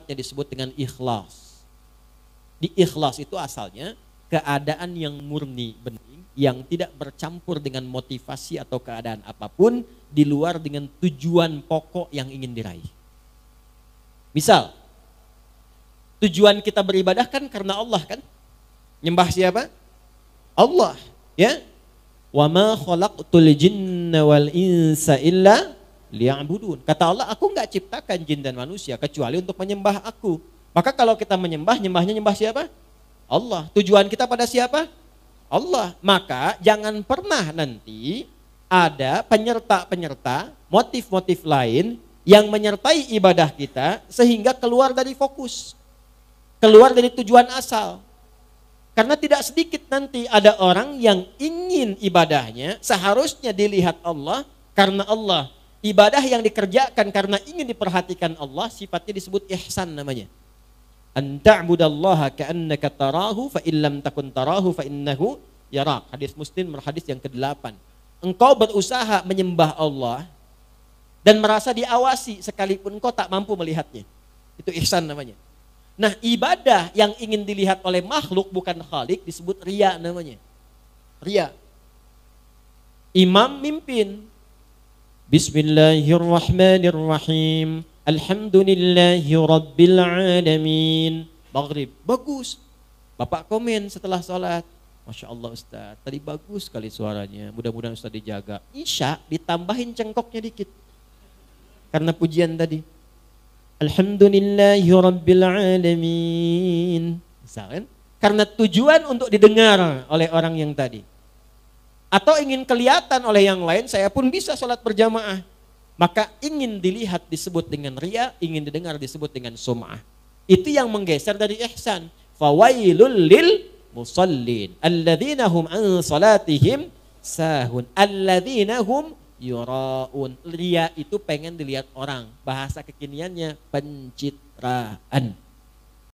yang disebut dengan ikhlas. Di ikhlas itu asalnya keadaan yang murni, bening, yang tidak bercampur dengan motivasi atau keadaan apapun di luar dengan tujuan pokok yang ingin diraih. Misal, tujuan kita beribadah kan karena Allah kan? Nyembah siapa? Allah, ya. Wa ma khalaqtul jinna wal insa illa liya'budun. Kata Allah, aku nggak ciptakan jin dan manusia kecuali untuk menyembah aku. Maka kalau kita menyembah, nyembahnya nyembah siapa? Allah. Tujuan kita pada siapa? Allah. Maka jangan pernah nanti ada penyerta-penyerta, motif-motif lain yang menyertai ibadah kita sehingga keluar dari fokus. Keluar dari tujuan asal. Karena tidak sedikit nanti ada orang yang ingin ibadahnya seharusnya dilihat Allah karena Allah ibadah yang dikerjakan karena ingin diperhatikan Allah sifatnya disebut ihsan namanya. anta mudallaha ka'annaka tarahu fa illam takun tarahu fa innahu yarak. Hadis Muslim hadis yang ke-8. Engkau berusaha menyembah Allah dan merasa diawasi sekalipun engkau tak mampu melihatnya. Itu ihsan namanya. Nah, ibadah yang ingin dilihat oleh makhluk bukan khalik disebut riya namanya. Riya. Imam mimpin, Bismillahirrahmanirrahim. الله الرحمن الرحيم الحمد Maghrib, bagus. Bapak komen setelah sholat. Masya Allah Ustaz, tadi bagus sekali suaranya. Mudah-mudahan Ustaz dijaga. Isya ditambahin cengkoknya dikit. Karena pujian tadi. Alhamdulillahi Misalkan, karena tujuan untuk didengar oleh orang yang tadi atau ingin kelihatan oleh yang lain, saya pun bisa sholat berjamaah. Maka ingin dilihat disebut dengan ria, ingin didengar disebut dengan sum'ah. Itu yang menggeser dari ihsan. Fawailul lil musallin. Alladzina hum an salatihim sahun. Alladzina hum yuraun. Ria itu pengen dilihat orang. Bahasa kekiniannya pencitraan.